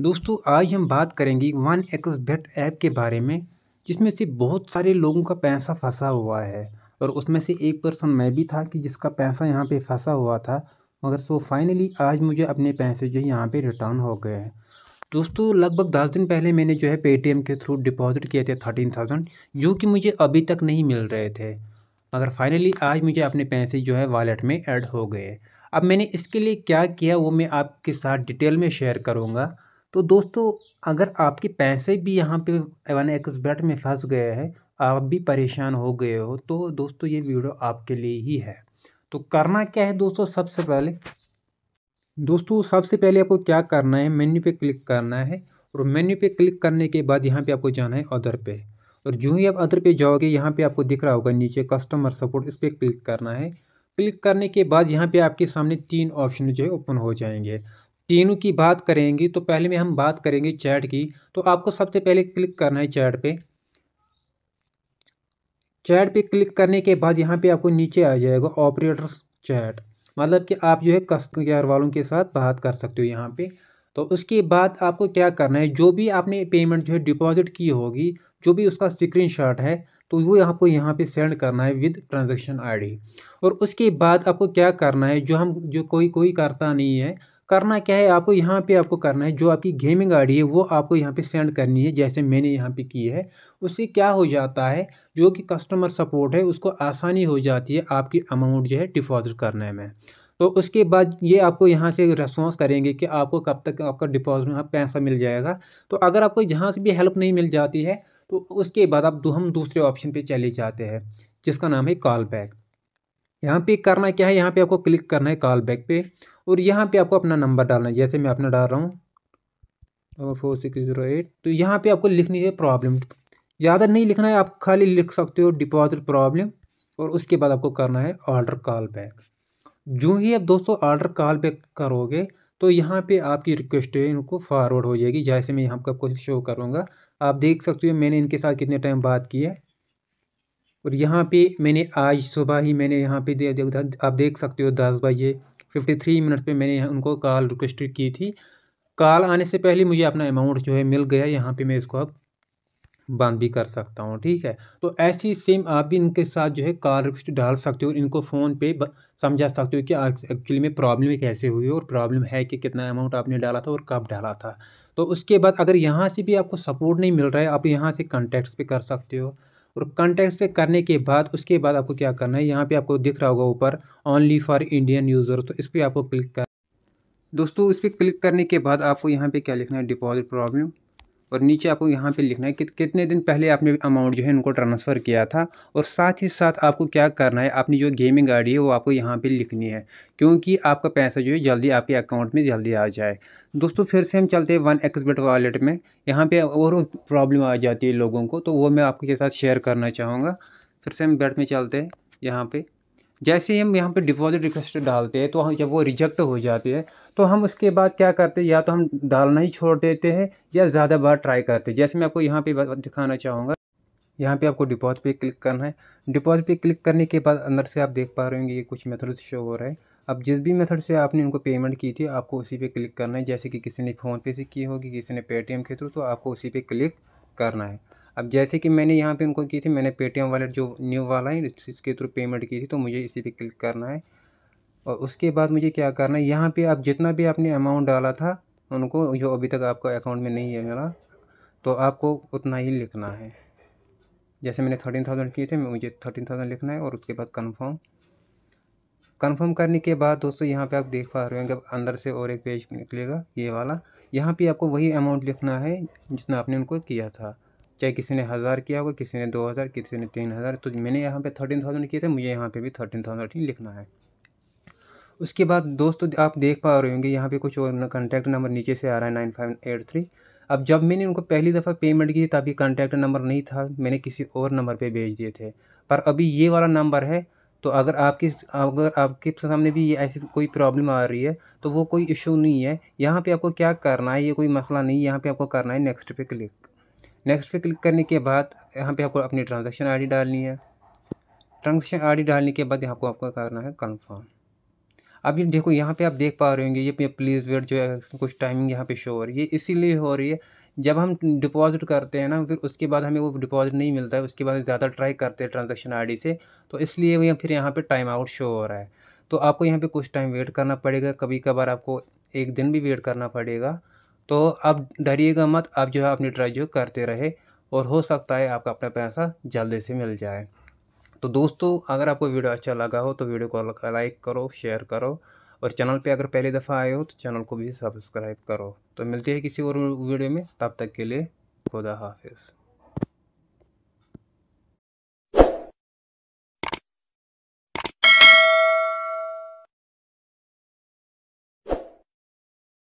दोस्तों आज हम बात करेंगे वन एक्स बेट ऐप के बारे में जिसमें से बहुत सारे लोगों का पैसा फंसा हुआ है और उसमें से एक पर्सन मैं भी था कि जिसका पैसा यहाँ पे फंसा हुआ था मगर सो फाइनली आज मुझे अपने पैसे जो है यहाँ पर रिटर्न हो गए हैं दोस्तों लगभग दस दिन पहले मैंने जो है पेटीएम के थ्रू डिपॉजिट किए थे थर्टीन थाउजेंड जो कि मुझे अभी तक नहीं मिल रहे थे मगर फाइनली आज मुझे अपने पैसे जो है वॉलेट में ऐड हो गए अब मैंने इसके लिए क्या किया वो मैं आपके साथ डिटेल में शेयर करूँगा तो दोस्तों अगर आपके पैसे भी यहाँ पे वन एक्सबर्ट में फंस गए हैं आप भी परेशान हो गए हो तो दोस्तों ये वीडियो आपके लिए ही है तो करना क्या है दोस्तों सबसे पहले दोस्तों सबसे पहले आपको क्या करना है मेन्यू पे क्लिक करना है और मेन्यू पे क्लिक करने के बाद यहाँ पे आपको जाना है अदर पे और जो ही आप अदर पे जाओगे यहाँ पे आपको दिख रहा होगा नीचे कस्टमर सपोर्ट इस पर क्लिक करना है क्लिक करने के बाद यहाँ पे आपके सामने तीन ऑप्शन जो है ओपन हो जाएंगे तीनों की बात करेंगे तो पहले में हम बात करेंगे चैट की तो आपको सबसे पहले क्लिक करना है चैट पे चैट पे क्लिक करने के बाद यहाँ पे आपको नीचे आ जाएगा ऑपरेटर्स चैट मतलब कि आप जो है कस्टमर वालों के साथ बात कर सकते हो यहाँ पे तो उसके बाद आपको क्या करना है जो भी आपने पेमेंट जो है डिपॉजिट की होगी जो भी उसका स्क्रीन है तो वो आपको यहाँ पे सेंड करना है विद ट्रांजैक्शन आईडी और उसके बाद आपको क्या करना है जो हम जो कोई कोई करता नहीं है करना क्या है आपको यहाँ पे आपको करना है जो आपकी गेमिंग आईडी है वो आपको यहाँ पे सेंड करनी है जैसे मैंने यहाँ पे की है उससे क्या हो जाता है जो कि कस्टमर सपोर्ट है उसको आसानी हो जाती है आपकी अमाउंट जो है डिपॉजिट करने में तो उसके बाद ये आपको यहाँ से रेस्पॉन्स करेंगे कि आपको कब तक आपका डिपॉजिट में पैसा मिल जाएगा तो अगर आपको यहाँ से भी हेल्प नहीं मिल जाती है तो उसके बाद आप हम दूसरे ऑप्शन पर चले जाते हैं जिसका नाम है कॉल बैक यहाँ पे करना क्या है यहाँ पे आपको क्लिक करना है कॉल बैक पे और यहाँ पे आपको अपना नंबर डालना है जैसे मैं अपना डाल रहा हूँ फोर सिक्स जीरो एट तो यहाँ पे आपको लिखनी है प्रॉब्लम ज़्यादा नहीं लिखना है आप खाली लिख सकते हो डिपॉजिट प्रॉब्लम और उसके बाद आपको करना है ऑर्डर कॉल बैक जो ही आप दोस्तों ऑर्डर कॉल बैक करोगे तो यहाँ पे आपकी रिक्वेस्ट है इनको फॉरवर्ड हो जाएगी जैसे मैं यहाँ पर आपको शो करूँगा आप देख सकते हो मैंने इनके साथ कितने टाइम बात की है और यहाँ पे मैंने आज सुबह ही मैंने यहाँ पे दे, दे, आप देख सकते हो दस बजे फिफ्टी थ्री मिनट पर मैंने उनको कॉल रिक्वेस्ट की थी कॉल आने से पहले मुझे अपना अमाउंट जो है मिल गया यहाँ पे मैं इसको अब बंद भी कर सकता हूँ ठीक है तो ऐसी सेम आप भी इनके साथ जो है कॉल रिक्वेस्ट डाल सकते हो और इनको फ़ोन पे समझा सकते हो कि एक्चुअली में प्रॉब्लम कैसे हुई और प्रॉब्लम है कि कितना अमाउंट आपने डाला था और कब डाला था तो उसके बाद अगर यहाँ से भी आपको सपोर्ट नहीं मिल रहा है आप यहाँ से कॉन्टैक्ट्स पे कर सकते हो और कॉन्टैक्ट पे करने के बाद उसके बाद आपको क्या करना है यहाँ पे आपको दिख रहा होगा ऊपर ओनली फॉर इंडियन यूज़र तो इस पर आपको क्लिक कर दोस्तों इस पर क्लिक करने के बाद आपको यहाँ पे क्या लिखना है डिपॉजिट प्रॉब्लम और नीचे आपको यहाँ पे लिखना है कि कितने दिन पहले आपने अमाउंट जो है इनको ट्रांसफ़र किया था और साथ ही साथ आपको क्या करना है अपनी जो गेमिंग आई है वो आपको यहाँ पर लिखनी है क्योंकि आपका पैसा जो है जल्दी आपके अकाउंट में जल्दी आ जाए दोस्तों फिर से हम चलते हैं वन एक्स बेट वॉलेट में यहाँ पर और प्रॉब्लम आ जाती है लोगों को तो वो मैं आपके साथ शेयर करना चाहूँगा फिर से हम बेट में चलते हैं यहाँ पर जैसे ही हम यहाँ पे डिपॉजिट रिक्वेस्ट डालते हैं तो हम जब वो रिजेक्ट हो जाते हैं तो हम उसके बाद क्या करते हैं या तो हम डालना ही छोड़ देते हैं या ज़्यादा बार ट्राई करते हैं जैसे मैं आपको यहाँ पे दिखाना चाहूँगा यहाँ पे आपको डिपॉजिट पे क्लिक करना है डिपॉजिट पे क्लिक करने के बाद अंदर से आप देख पा रहे होंगे ये कुछ मेथड शो हो रहा है अब जिस भी मेथड से आपने उनको पेमेंट की थी आपको उसी पर क्लिक करना है जैसे कि किसी ने फ़ोनपे से की होगी किसी ने पेटीएम के थ्रू तो आपको उसी पर क्लिक करना है अब जैसे कि मैंने यहाँ पे उनको की थी मैंने पेटीएम वॉलेट जो न्यू वाला है इसके थ्रू पेमेंट की थी तो मुझे इसी पे क्लिक करना है और उसके बाद मुझे क्या करना है यहाँ पे आप जितना भी आपने अमाउंट डाला था उनको जो अभी तक आपका अकाउंट में नहीं है मेरा तो आपको उतना ही लिखना है जैसे मैंने थर्टीन थाउजेंड किए थे मुझे थर्टीन थाउजेंड लिखना है और उसके बाद कन्फर्म कन्फर्म करने के बाद दोस्तों यहाँ पे आप देख पा रहे होंगे अंदर से और एक पेज निकलेगा ये वाला यहाँ पे आपको वही अमाउंट लिखना है जितना आपने उनको किया था चाहे किसी ने हज़ार किया होगा किसी ने दो हज़ार किसी ने तीन हज़ार तो मैंने यहाँ पे थर्टीन थाउजेंड किए थे मुझे यहाँ पे भी थर्टीन थाउजेंड ही लिखना है उसके बाद दोस्तों आप देख पा रहे होंगे यहाँ पे कुछ और कॉन्टैक्ट नंबर नीचे से आ रहा है नाइन फाइव एट थ्री अब जब मैंने उनको पहली दफ़ा पेमेंट की तभी कॉन्टैक्ट नंबर नहीं था मैंने किसी और नंबर पर भेज दिए थे पर अभी ये वाला नंबर है तो अगर आपकी अगर आपके सामने भी ये ऐसी कोई प्रॉब्लम आ रही है तो वो कोई इशू नहीं है यहाँ पे आपको क्या करना है ये कोई मसला नहीं है यहाँ पे आपको करना है नेक्स्ट पे क्लिक नेक्स्ट पे क्लिक करने के बाद यहाँ पे आपको अपनी ट्रांजेक्शन आईडी डालनी है ट्रांजेक्शन आईडी डालने के बाद यहाँ को आपको करना है कन्फर्म अब ये देखो यहाँ पे आप देख पा रहे होंगे ये प्लीज़ वेट जो है कुछ टाइमिंग यहाँ पे शो हो रही है इसीलिए हो रही है जब हम डिपॉजिट करते हैं ना फिर उसके बाद हमें वो डिपॉजिट नहीं मिलता है उसके बाद ज़्यादा ट्राई करते हैं ट्रांजेक्शन आई से तो इसलिए वो फिर यहाँ पर टाइम आउट शो हो रहा है तो आपको यहाँ पर कुछ टाइम वेट करना पड़ेगा कभी कभार आपको एक दिन भी वेट करना पड़ेगा तो आप डरिएगा मत आप जो है अपनी ट्राई जो करते रहे और हो सकता है आपका अपना पैसा जल्दी से मिल जाए तो दोस्तों अगर आपको वीडियो अच्छा लगा हो तो वीडियो को लाइक करो शेयर करो और चैनल पे अगर पहली दफ़ा आए हो तो चैनल को भी सब्सक्राइब करो तो मिलते हैं किसी और वीडियो में तब तक के लिए खुदा हाफिज़